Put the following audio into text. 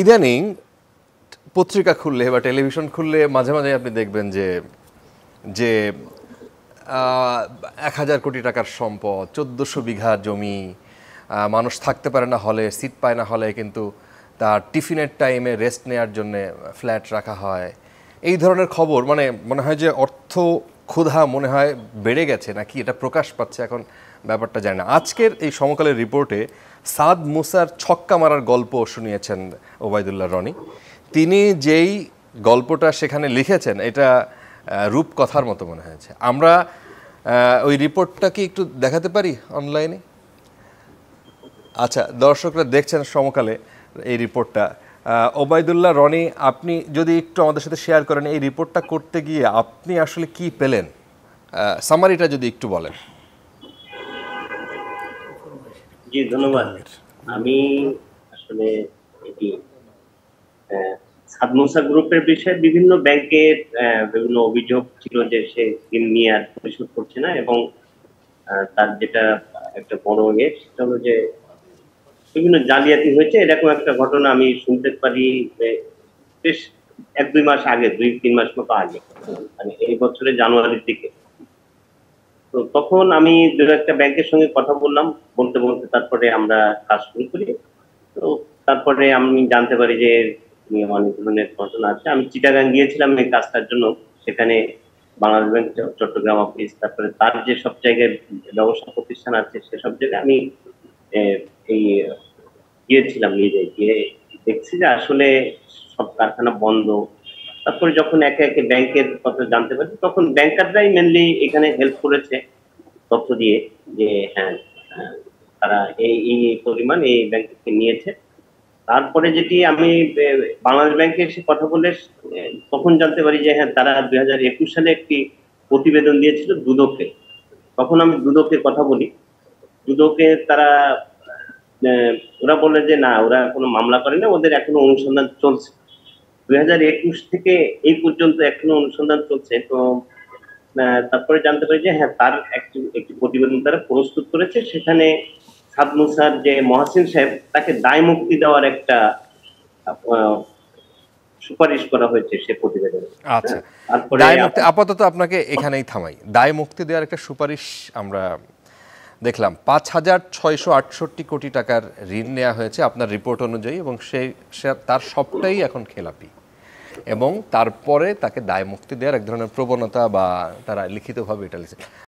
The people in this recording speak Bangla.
ইদানিং পত্রিকা খুললে বা টেলিভিশন খুললে মাঝে মাঝে আপনি দেখবেন যে যে এক হাজার কোটি টাকার সম্পদ চোদ্দোশো বিঘা জমি মানুষ থাকতে পারে না হলে সিট পায় না হলে কিন্তু তার টিফিনের টাইমে রেস্ট নেওয়ার জন্যে ফ্ল্যাট রাখা হয় এই ধরনের খবর মানে মনে হয় যে অর্থ ক্ষুধা মনে হয় বেড়ে গেছে নাকি এটা প্রকাশ পাচ্ছে এখন ব্যাপারটা জানি না আজকের এই সমকালের রিপোর্টে সাদ মুসার ছক্কা মারার গল্প শুনিয়েছেন ওবায়দুল্লাহ রনি তিনি যেই গল্পটা সেখানে লিখেছেন এটা রূপকথার মতো মনে হয়েছে আমরা ওই রিপোর্টটা কি একটু দেখাতে পারি অনলাইনে আচ্ছা দর্শকরা দেখছেন সমকালে এই রিপোর্টটা ওবায়দুল্লাহ রনি আপনি যদি একটু আমাদের সাথে শেয়ার করেন এই রিপোর্টটা করতে গিয়ে আপনি আসলে কি পেলেন সামারিটা যদি একটু বলেন জি ধন্যবাদ আমি আসলে এটি সাদমোসা গ্রুপের বিষয়ে বিভিন্ন ব্যাংকের বিভিন্ন অভিযোগ ছিল যে সে ঋণ নিয়ে আর পরিশোধ করছে না এবং তার যেটা একটা বড় ইয়ে সেটা হলো যে বিভিন্ন জালিয়াতি হয়েছে এরকম একটা ঘটনা আমি শুনতে পারি বেশ এক দুই মাস আগে দুই তিন মাস মতো আগে মানে এই বছরের জানুয়ারির দিকে তো তখন আমি দু একটা ব্যাংকের সঙ্গে কথা বললাম বলতে বলতে তারপরে আমরা কাজ শুরু করি তো তারপরে আমি জানতে পারি যে অনেক ধরনের ঘটনা আছে আমি চিটাগাং গিয়েছিলাম এই কাজটার জন্য সেখানে বাংলাদেশ ব্যাংক চট্টগ্রাম অফিস তারপরে তার যে সব জায়গায় ব্যবসা প্রতিষ্ঠান আছে সেসব জায়গায় আমি এই গিয়েছিলাম নিজে গিয়ে দেখছি যে আসলে সব কারখানা বন্ধ তারপরে যখন একে একে ব্যাংকের কথা জানতে পারি তখন ব্যাংকাররাই মেনলি এখানে হেল্প করেছে তথ্য দিয়ে যে হ্যাঁ, হ্যাঁ তারা এই এই পরিমাণ এই ব্যাংক থেকে নিয়েছে তারপরে যেটি আমি বাংলাদেশ ব্যাংকে এসে কথা বলে তখন জানতে পারি যে হ্যাঁ তারা দুই হাজার একুশ সালে একটি প্রতিবেদন দিয়েছিল দুদকে তখন আমি দুদকের কথা বলি দুদকে তারা ওরা বলে যে না ওরা কোনো মামলা করে না ওদের এখনো অনুসন্ধান চলছে দুই থেকে এই পর্যন্ত এখনো অনুসন্ধান চলছে তো তারপরে জানতে পারি যে হ্যাঁ তার একটি একটি প্রতিবেদন তারা প্রস্তুত করেছে সেখানে সাদমুসার যে মহাসিন সাহেব তাকে দায় মুক্তি দেওয়ার একটা সুপারিশ করা হয়েছে সে প্রতিবেদনে আচ্ছা আপাতত আপনাকে এখানেই থামাই দায় মুক্তি দেওয়ার একটা সুপারিশ আমরা দেখলাম পাঁচ হাজার ছয়শো আটষট্টি কোটি টাকার ঋণ নেওয়া হয়েছে আপনার রিপোর্ট অনুযায়ী এবং সেই তার সবটাই এখন খেলাপি এবং তারপরে তাকে দায় মুক্তি দেওয়ার এক ধরনের প্রবণতা বা তারা লিখিতভাবে এটা লিখছে